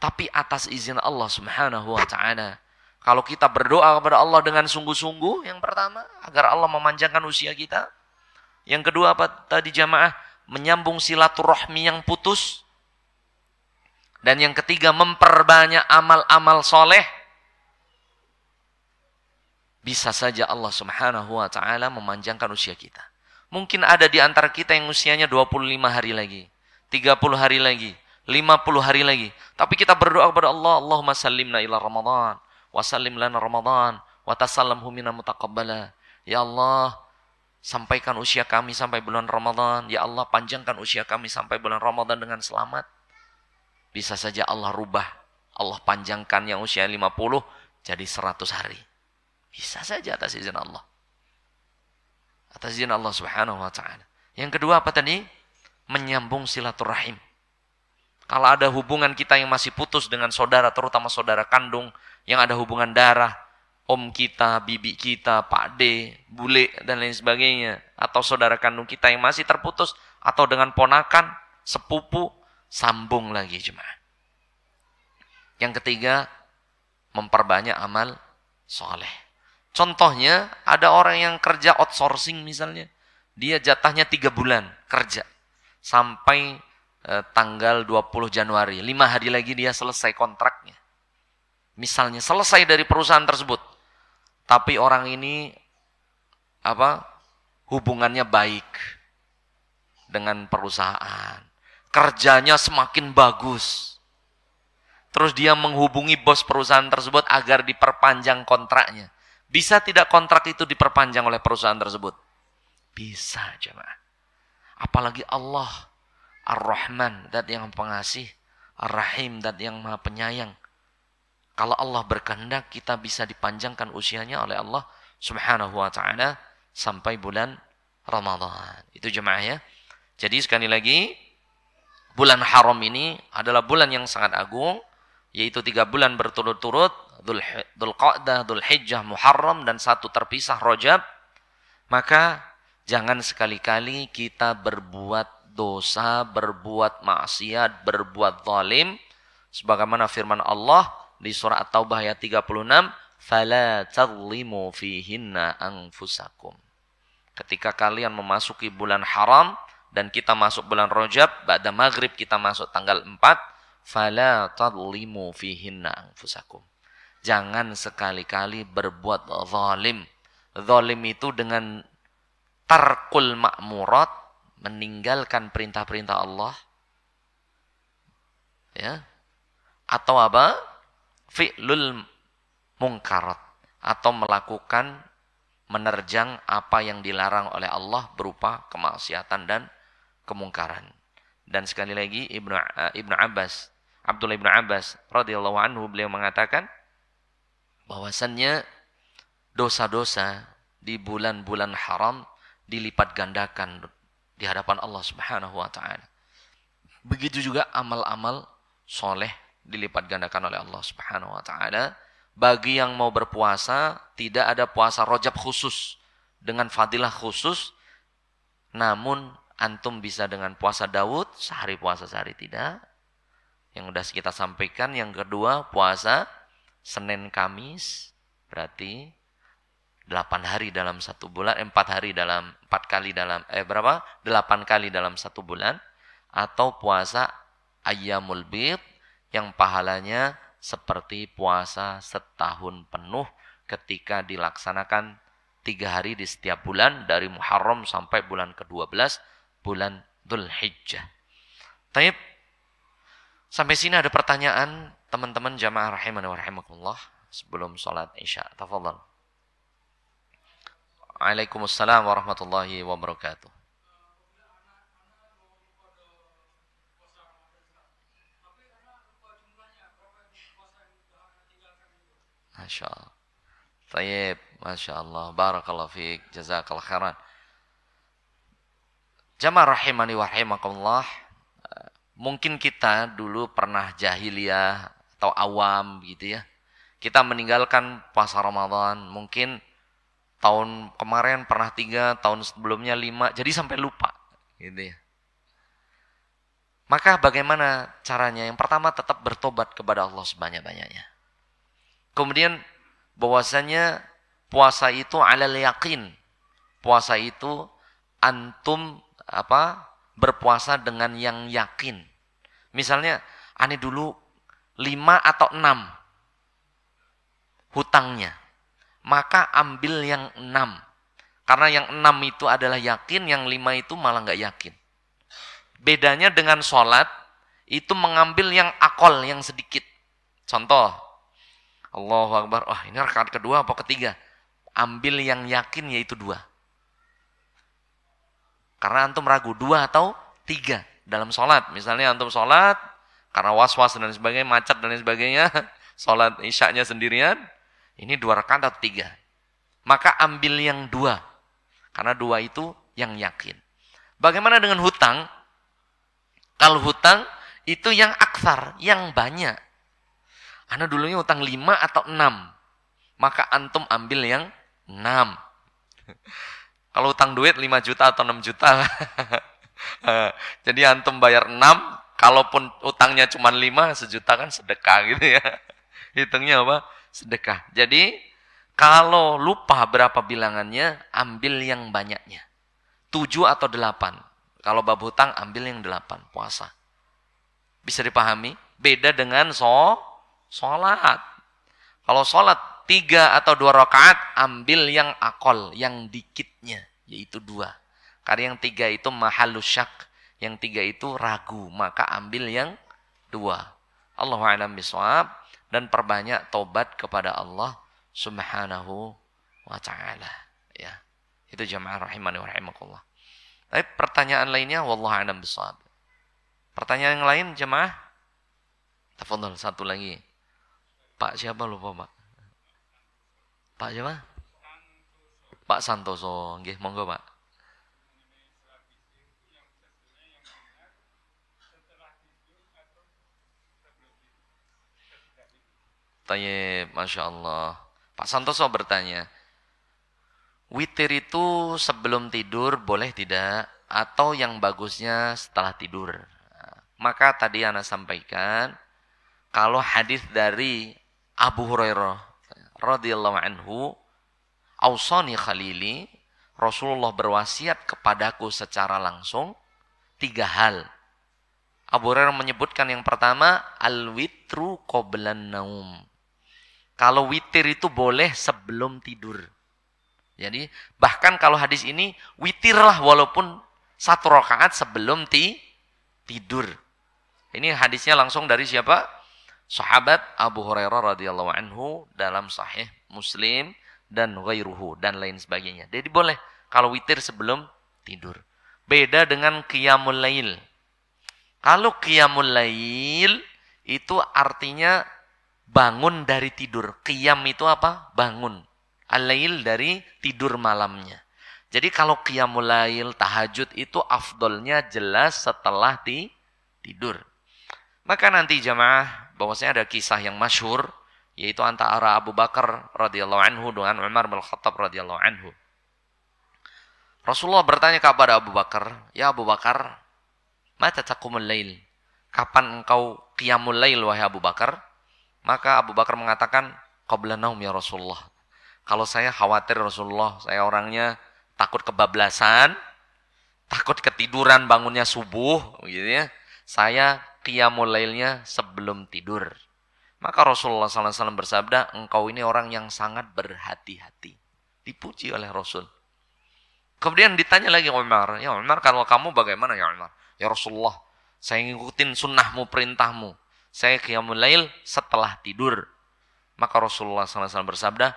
Tapi atas izin Allah subhanahu wa ta'ala kalau kita berdoa kepada Allah dengan sungguh-sungguh, yang pertama, agar Allah memanjangkan usia kita. Yang kedua apa tadi jamaah? Menyambung silaturahmi yang putus. Dan yang ketiga, memperbanyak amal-amal soleh. Bisa saja Allah subhanahu wa ta'ala memanjangkan usia kita. Mungkin ada di antara kita yang usianya 25 hari lagi. 30 hari lagi. 50 hari lagi. Tapi kita berdoa kepada Allah, Allahumma salimna ila Ramadan wasallim lana Ramadan wa tasallamhu minna mutaqabbala. Ya Allah, sampaikan usia kami sampai bulan Ramadan. Ya Allah, panjangkan usia kami sampai bulan Ramadan dengan selamat. Bisa saja Allah rubah. Allah panjangkan yang usia 50 jadi 100 hari. Bisa saja atas izin Allah. Atas izin Allah Subhanahu wa taala. Yang kedua apa tadi? Menyambung silaturahim. Kalau ada hubungan kita yang masih putus dengan saudara, terutama saudara kandung, yang ada hubungan darah, om kita, bibi kita, pak D, bule, dan lain sebagainya. Atau saudara kandung kita yang masih terputus, atau dengan ponakan, sepupu, sambung lagi cuma. Yang ketiga, memperbanyak amal soleh. Contohnya, ada orang yang kerja outsourcing misalnya. Dia jatahnya tiga bulan kerja. Sampai eh, tanggal 20 Januari. Lima hari lagi dia selesai kontraknya. Misalnya selesai dari perusahaan tersebut. Tapi orang ini apa hubungannya baik dengan perusahaan. Kerjanya semakin bagus. Terus dia menghubungi bos perusahaan tersebut agar diperpanjang kontraknya. Bisa tidak kontrak itu diperpanjang oleh perusahaan tersebut? Bisa, jemaah. Apalagi Allah Ar-Rahman, dat yang pengasih. Ar-Rahim, dat yang maha penyayang. Kalau Allah berkehendak, kita bisa dipanjangkan usianya oleh Allah subhanahu wa ta'ala sampai bulan Ramadan. Itu jemaah ya. Jadi sekali lagi, bulan haram ini adalah bulan yang sangat agung, yaitu tiga bulan berturut-turut, Dhul Qa'dah, Dhul Hijjah, Muharram, dan satu terpisah Rojab. Maka jangan sekali-kali kita berbuat dosa, berbuat maksiat, berbuat zalim sebagaimana firman Allah di surah At-Taubah ayat 36, "Fala tadhlimu fihinna anfusakum." Ketika kalian memasuki bulan haram dan kita masuk bulan Rajab, pada maghrib kita masuk tanggal 4, "Fala tadhlimu fihinna anfusakum." Jangan sekali-kali berbuat zalim. Zalim itu dengan tarkul makmurat meninggalkan perintah-perintah Allah ya atau apa fi'lul mungkarat atau melakukan menerjang apa yang dilarang oleh Allah berupa kemaksiatan dan kemungkaran dan sekali lagi Ibnu eh, Ibnu Abbas Abdullah Ibnu Abbas radhiyallahu anhu beliau mengatakan bahwasannya dosa-dosa di bulan-bulan haram dilipat gandakan di hadapan Allah Subhanahu wa taala. Begitu juga amal-amal soleh dilipat gandakan oleh Allah Subhanahu wa taala. Bagi yang mau berpuasa, tidak ada puasa rojab khusus dengan fadilah khusus. Namun antum bisa dengan puasa Daud, sehari puasa sehari tidak. Yang sudah kita sampaikan, yang kedua puasa Senin Kamis, berarti 8 hari dalam satu bulan, eh, empat hari dalam empat kali dalam eh berapa? 8 kali dalam satu bulan atau puasa ayyamul bid yang pahalanya seperti puasa setahun penuh ketika dilaksanakan tiga hari di setiap bulan dari Muharram sampai bulan ke-12 bulan Dzulhijjah. Taib. Sampai sini ada pertanyaan teman-teman jamaah rahimani wa rahimakumullah sebelum sholat Isya. Tafadhal. Waalaikumsalam warahmatullahi wabarakatuh. Masya Allah. Tayyip, Masya Allah. Barakallah fiqh. Jazakallah khairan. Jamaah rahimani wa rahimakumullah. Mungkin kita dulu pernah jahiliyah atau awam gitu ya. Kita meninggalkan puasa Ramadan. Mungkin tahun kemarin pernah tiga, tahun sebelumnya lima, jadi sampai lupa gitu ya. Maka bagaimana caranya? Yang pertama tetap bertobat kepada Allah sebanyak-banyaknya. Kemudian bahwasanya puasa itu alal yakin. Puasa itu antum apa? berpuasa dengan yang yakin. Misalnya ane dulu lima atau enam hutangnya maka ambil yang enam. Karena yang enam itu adalah yakin, yang lima itu malah nggak yakin. Bedanya dengan sholat, itu mengambil yang akol, yang sedikit. Contoh, Allahu Akbar, wah ini rakaat kedua apa ketiga? Ambil yang yakin yaitu dua. Karena antum ragu dua atau tiga dalam sholat. Misalnya antum sholat, karena was-was dan sebagainya, macet dan sebagainya, [laughs] sholat isyaknya sendirian, ini dua rekan atau tiga. Maka ambil yang dua. Karena dua itu yang yakin. Bagaimana dengan hutang? Kalau hutang itu yang aksar, yang banyak. Anda dulunya hutang lima atau enam. Maka antum ambil yang enam. [laughs] Kalau hutang duit lima juta atau enam juta. [laughs] Jadi antum bayar enam, kalaupun utangnya cuma lima sejuta kan sedekah gitu ya. [laughs] Hitungnya apa? sedekah. Jadi kalau lupa berapa bilangannya, ambil yang banyaknya. Tujuh atau delapan. Kalau bab hutang, ambil yang delapan. Puasa. Bisa dipahami? Beda dengan so, sholat. Kalau sholat tiga atau dua rakaat, ambil yang akol, yang dikitnya, yaitu dua. Karena yang tiga itu mahalus syak, yang tiga itu ragu, maka ambil yang dua. Allahu a'lam bishawab dan perbanyak tobat kepada Allah Subhanahu wa taala ya itu jemaah rahimani wa rahimakumullah tapi pertanyaan lainnya wallahu alam bissawab pertanyaan yang lain jemaah tafadhol satu lagi Pak siapa lupa Pak Pak siapa Pak Santoso nggih monggo Pak Tanya, Masya Allah. Pak Santoso bertanya, witir itu sebelum tidur boleh tidak? Atau yang bagusnya setelah tidur? Nah, maka tadi Ana sampaikan, kalau hadis dari Abu Hurairah radhiyallahu anhu, Ausani Khalili, Rasulullah berwasiat kepadaku secara langsung tiga hal. Abu Hurairah menyebutkan yang pertama, al-witru qoblan naum kalau witir itu boleh sebelum tidur. Jadi bahkan kalau hadis ini witirlah walaupun satu rakaat sebelum ti tidur. Ini hadisnya langsung dari siapa? Sahabat Abu Hurairah radhiyallahu anhu dalam Sahih Muslim dan ghairuhu dan lain sebagainya. Jadi boleh kalau witir sebelum tidur. Beda dengan qiyamul lail. Kalau qiyamul lail itu artinya bangun dari tidur. Qiyam itu apa? Bangun. Alail dari tidur malamnya. Jadi kalau qiyamul lail, tahajud itu afdolnya jelas setelah di tidur. Maka nanti jamaah bahwasanya ada kisah yang masyhur yaitu antara Abu Bakar radhiyallahu anhu dengan Umar bin Khattab radhiyallahu anhu. Rasulullah bertanya kepada Abu Bakar, "Ya Abu Bakar, mata taqumul lail? Kapan engkau qiyamul lail wahai Abu Bakar?" Maka Abu Bakar mengatakan, Qabla naum ya Rasulullah. Kalau saya khawatir Rasulullah, saya orangnya takut kebablasan, takut ketiduran bangunnya subuh, gitu ya. Saya qiyamul lailnya sebelum tidur. Maka Rasulullah SAW bersabda, engkau ini orang yang sangat berhati-hati. Dipuji oleh Rasul. Kemudian ditanya lagi ya Umar, ya Umar kalau kamu bagaimana ya Umar? Ya Rasulullah, saya ngikutin sunnahmu, perintahmu. Saya qiyamul lail setelah tidur. Maka Rasulullah SAW bersabda,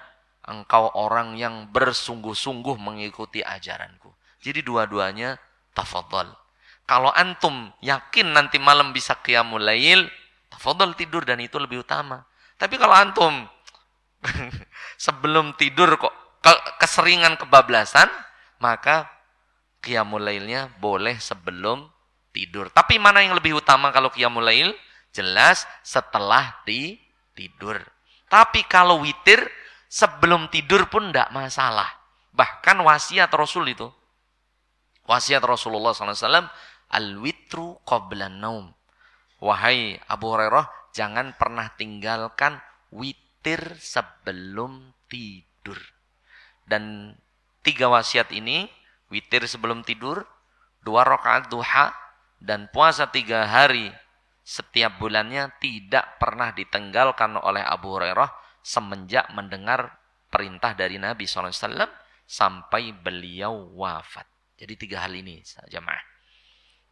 engkau orang yang bersungguh-sungguh mengikuti ajaranku. Jadi dua-duanya tafadhal. Kalau antum yakin nanti malam bisa qiyamul lail, tafadhal tidur dan itu lebih utama. Tapi kalau antum [laughs] sebelum tidur kok keseringan kebablasan, maka qiyamul lailnya boleh sebelum tidur. Tapi mana yang lebih utama kalau qiyamul lail? Jelas setelah di tidur. Tapi kalau witir sebelum tidur pun tidak masalah. Bahkan wasiat Rasul itu. Wasiat Rasulullah SAW. Al-witru qabla naum. Wahai Abu Hurairah, jangan pernah tinggalkan witir sebelum tidur. Dan tiga wasiat ini, witir sebelum tidur, dua rakaat duha, dan puasa tiga hari setiap bulannya tidak pernah ditenggalkan oleh Abu Hurairah semenjak mendengar perintah dari Nabi SAW sampai beliau wafat. Jadi tiga hal ini jamaah.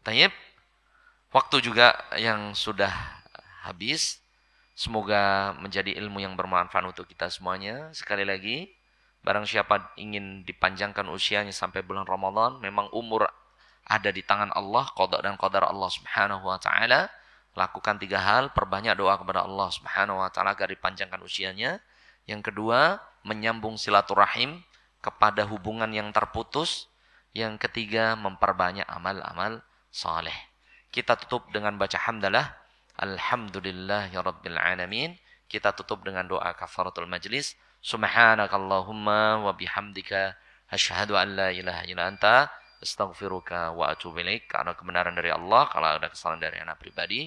Tayyip, waktu juga yang sudah habis. Semoga menjadi ilmu yang bermanfaat untuk kita semuanya. Sekali lagi, barang siapa ingin dipanjangkan usianya sampai bulan Ramadan, memang umur ada di tangan Allah, kodok dan kodar Allah subhanahu wa ta'ala Lakukan tiga hal, perbanyak doa kepada Allah Subhanahu wa taala agar dipanjangkan usianya. Yang kedua, menyambung silaturahim kepada hubungan yang terputus. Yang ketiga, memperbanyak amal-amal saleh. Kita tutup dengan baca hamdalah. alhamdulillah ya rabbil alamin. Kita tutup dengan doa kafaratul majlis. Subhanakallahumma wa bihamdika asyhadu an la ilaha illa anta astaghfiruka wa atubu ilaik karena kebenaran dari Allah kalau ada kesalahan dari anak pribadi